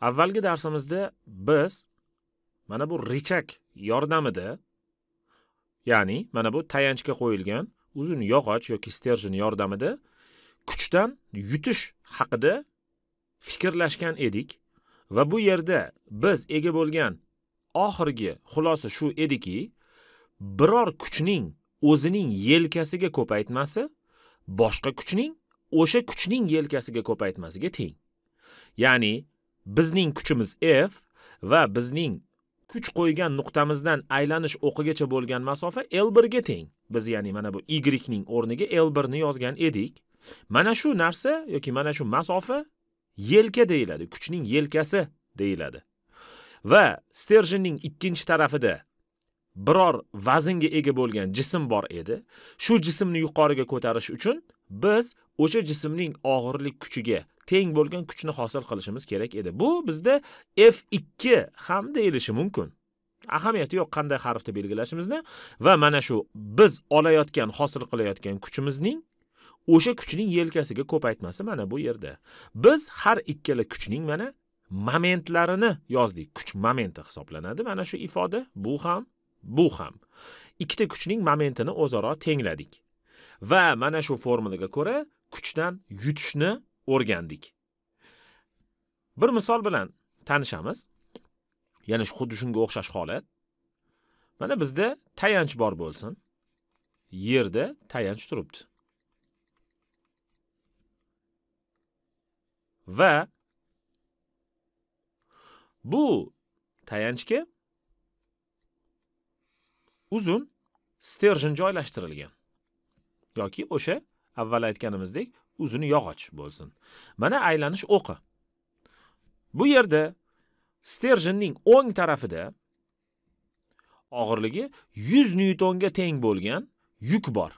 avvalgi darsimizda biz mana bu richak yordamida ya'ni mana bu tayanchga qo'yilgan uzun yog'och yoki sterjin yordamida kuchdan yutish haqida fikrlashgan edik va bu yerda biz ega bo'lgan oxirgi xulosa shu ediki biror kuchning o'zining yelkasiga ko'paytmasi boshqa kuchning o'sha kuchning yelkasiga ko'paytmasiga teng ya'ni bizning kuchimiz f va bizning kuch qo'ygan nuqtamizdan aylanish o'qigacha bo'lgan masofa l1 ga teng. Biz ya'ni mana bu y ning o'rniga l1 ni yozgan edik. Mana shu narsa yoki mana shu masofa yelka deyiladi, kuchning yelkasi deyiladi. Va sterjinning ikkinchi tarafida biror vaznga ega bo'lgan jism bor edi. Shu jismni yuqoriga ko'tarish uchun biz o'sha jismning og'irlik kuchiga teng bo'lgan kuchni hosil qilishimiz kerak edi bu bizda f2 ham deyilishi mumkin ahamiyati yo'q qanday harfni belgilashimizni va mana shu biz olayotgan hosil qilayotgan kuchimizning o'sha kuchning yelkasiga ko'paytmasi mana bu yerda biz har ikkala kuchning mana momentlarini yozdik kuch momenti hisoblanadi mana shu ifoda bu ham bu ham ikkita kuchning momentini o'zaro tengladik va mana shu formulaga ko'ra kuchdan yutishni o'rgandik bir misol bilan tanishamiz ya'ni shu xuddi shunga o'xshash holat mana bizda tayanch bor bo'lsin yerda tayanch turibdi va bu tayanchga uzun sterjin joylashtirilgan yoki o'sha avval aytganimizdek uzuni yog'och bo'lsin mana aylanish o'qi bu yerda sterjinning o'ng tarafida og'irligi 100 newtonga teng bo'lgan yuk bor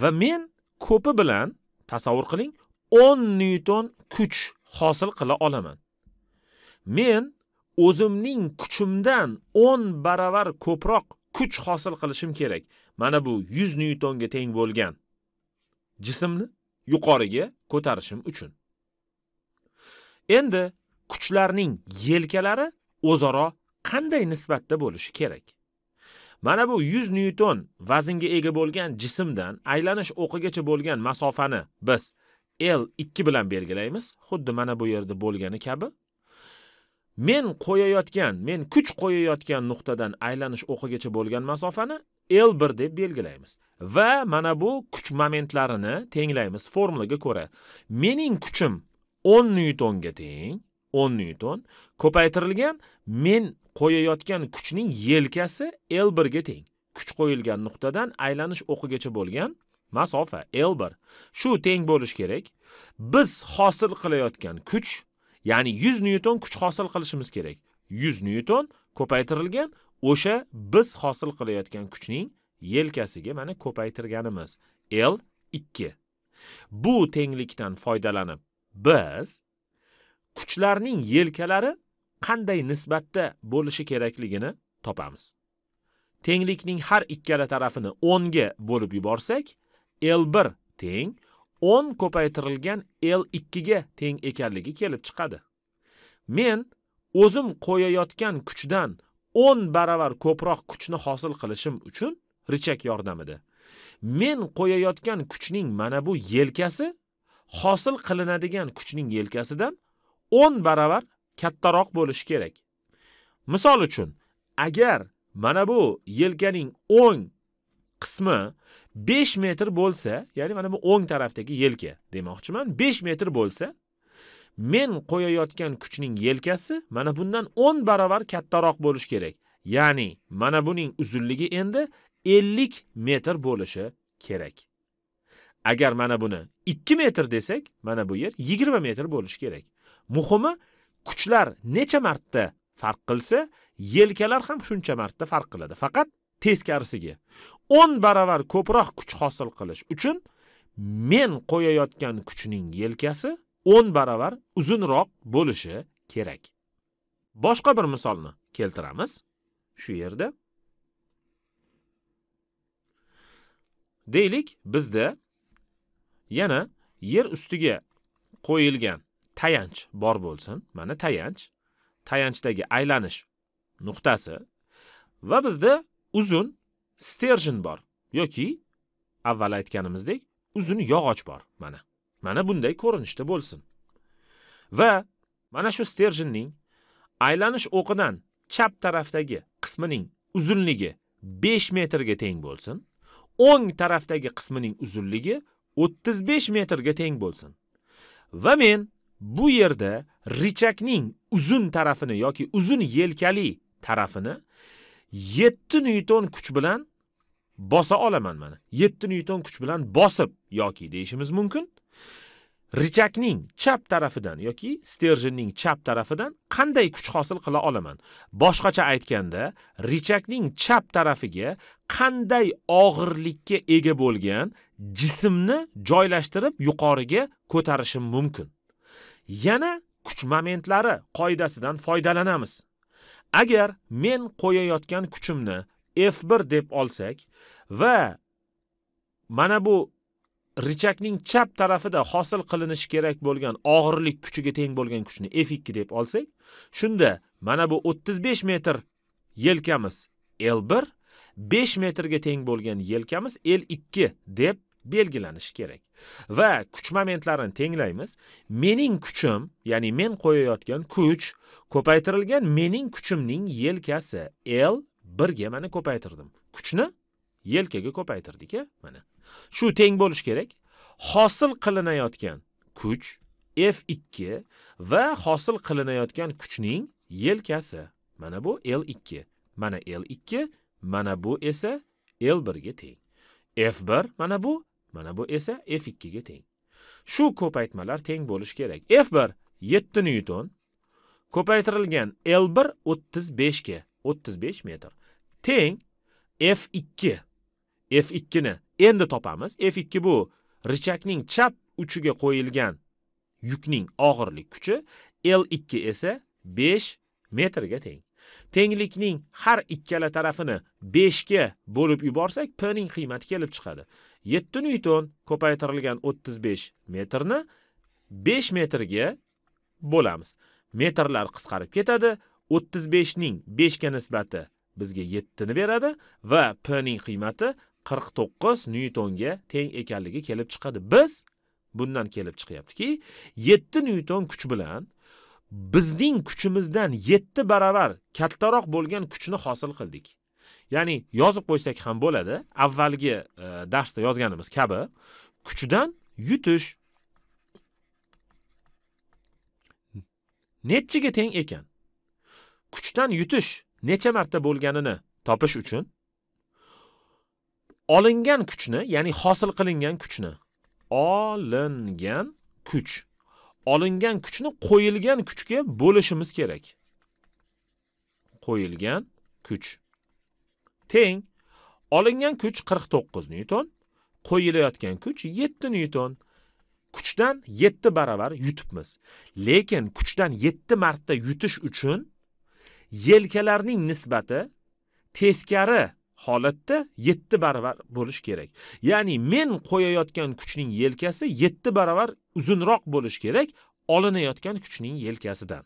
va men ko'pi bilan tasavvur qiling 10 newton kuch hosil qila olaman men o'zimning kuchimdan 10 baravar ko'proq kuch hosil qilishim kerak mana bu 100 newtonga teng bo'lgan jismni yuqoriga ko'tarishim uchun. Endi kuchlarning yelkalari o'zaro qanday nisbatda bo'lishi kerak? Mana bu 100 Newton vaznga ega bo'lgan jismdan aylanish o'qigacha bo'lgan masofani biz L2 bilan belgilaymiz. Xuddi mana bu yerda bo'lgani kabi. men qo'yayotgan, men kuch qo'yayotgan nuqtadan aylanish o'qigacha bo'lgan masofani L1 deb belgilaymiz va mana bu kuch momentlarini tenglaymiz formulaga ko'ra. Mening kuchim 10 newtonga teng, 10 newton ko'paytirilgan men qo'yayotgan kuchning yelkasi L1 ga teng. Kuch qo'yilgan nuqtadan aylanish o'qigacha bo'lgan masofa L1 shu teng bo'lish kerak. Biz hosil qilayotgan kuch, ya'ni 100 newton kuch hosil qilishimiz kerak. 100 newton ko'paytirilgan o'sha biz hosil qilayotgan kuchning yelkasiga mana ko'paytirganimiz l 2 bu tenglikdan foydalanib biz kuchlarning yelkalari qanday nisbatda bo'lishi kerakligini topamiz tenglikning har ikkala tarafini 10 ga bo'lib yuborsak l1 teng 10 ko'paytirilgan L2 ga teng ekanligi kelib chiqadi. Men o'zim qo'yayotgan kuchdan 10 baravar ko'proq kuchni hosil qilishim uchun richak yordamida men qo'yayotgan kuchning mana bu yelkasi hosil qilinadigan kuchning yelkasidan 10 baravar kattaroq bo'lishi kerak. Misol uchun, agar mana bu yelkaning o'ng qismi 5 metr bo'lsa, ya'ni mana bu o'ng tarafdagi yelka demoqchiman, 5 metr bo'lsa, men qo'yayotgan kuchning yelkasi mana bundan 10 barobar kattaroq bo'lishi kerak. Ya'ni mana buning uzunligi endi 50 metr bo'lishi kerak. Agar mana buni 2 metr desak, mana bu yer 20 metr bo'lishi kerak. Muhimi kuchlar necha marta farq qilsa, yelkalar ham shuncha marta farq qiladi. Faqat teskarisiga 10 barobar ko'proq kuch hosil qilish uchun men qo'yayotgan kuchning yelkasi o'n baravar uzunroq bo'lishi kerak boshqa bir misolni keltiramiz shu yerda deylik bizda yana yer ustiga qo'yilgan tayanch bor bo'lsin mana tayanch tayanchdagi aylanish nuqtasi va bizda uzun sterjin bor yoki avval aytganimizdek uzun yog'och bor mana mana bunday ko'rinishda bo'lsin va mana shu sterjinning aylanish o'qidan chap tarafdagi qismining uzunligi 5 metrga teng bo'lsin o'ng tarafdagi qismining uzunligi 35 metrga teng bo'lsin va men bu yerda richakning uzun tarafini yoki uzun yelkali tarafini 7 newton kuch bilan bosa olaman mana 7 newton kuch bilan bosib yoki deyishimiz mumkin richakning chap tarafidan yoki sterjinning chap tarafidan qanday kuch hosil qila olaman boshqacha aytganda richakning chap tarafiga qanday og'irlikka ega bo'lgan jismni joylashtirib yuqoriga ko'tarishim mumkin yana kuch momentlari qoidasidan foydalanamiz agar men qo'yayotgan kuchimni F1 deb olsak va mana bu richakning chap tarafida hosil qilinishi kerak bo'lgan og'irlik kuchiga teng bo'lgan kuchni F2 deb olsak, shunda mana bu 35 metr yelkamiz L1 5 metrga teng bo'lgan yelkamiz L2 deb belgilanishi kerak. Va kuch momentlarini tenglaymiz. Mening kuchim, ya'ni men qo'yayotgan kuch ko'paytirilgan mening kuchimning yelkasi L 1 ga mana ko'paytirdim. Kuchni yelkaga ko'paytirdik a mana shu teng bo'lishi kerak hosil qilinayotgan kuch F2 va hosil qilinayotgan kuchning yelkasi mana bu L2 mana L2 mana bu esa L1 ga teng F1 mana bu mana bu esa F2 ga teng shu ko'paytmalar teng bo'lishi kerak F1 7 newton ko'paytirilgan L1 35 ga 35 metr teng F2 f2 ni endi topamiz f2 bu richakning chap uchiga qo'yilgan yukning og'irlik kuchi l2 esa 5 metrga teng tenglikning har ikkala tarafini 5 ga bo'lib yuborsak p ning qiymati kelib chiqadi 7 newton ko'paytirilgan 35 metrni 5 metrga bo'lamiz metrlar qisqarib ketadi 35 ning 5 ga nisbati bizga 7 ni beradi va p ning qiymati qirq to'qqiz nyutonga teng ekanligi kelib chiqadi biz bundan kelib chiqyaptiki yetti nyuton kuch bilan bizning kuchimizdan yetti baravar kattaroq bo'lgan kuchni hosil qildik ya'ni yozib qo'ysak ham bo'ladi avvalgi e, darsda yozganimiz kabi kuchdan yutish nechiga teng ekan kuchdan yutish necha marta bo'lganini topish uchun olingan kuchni ya'ni hosil qilingan kuchni olingan kuch olingan kuchni qo'yilgan kuchga bo'lishimiz kerak qo'yilgan kuch teng olingan kuch 49 newton qo'yilayotgan kuch 7 newton kuchdan 7 baravar yutibmiz lekin kuchdan 7 marta yutish uchun yelkalarning nisbati teskari holatda yetti baravar bo'lishi kerak. Ya'ni men qo'yayotgan kuchning yelkasi yetti baravar uzunroq bo'lishi kerak olinayotgan kuchning yelkasidan.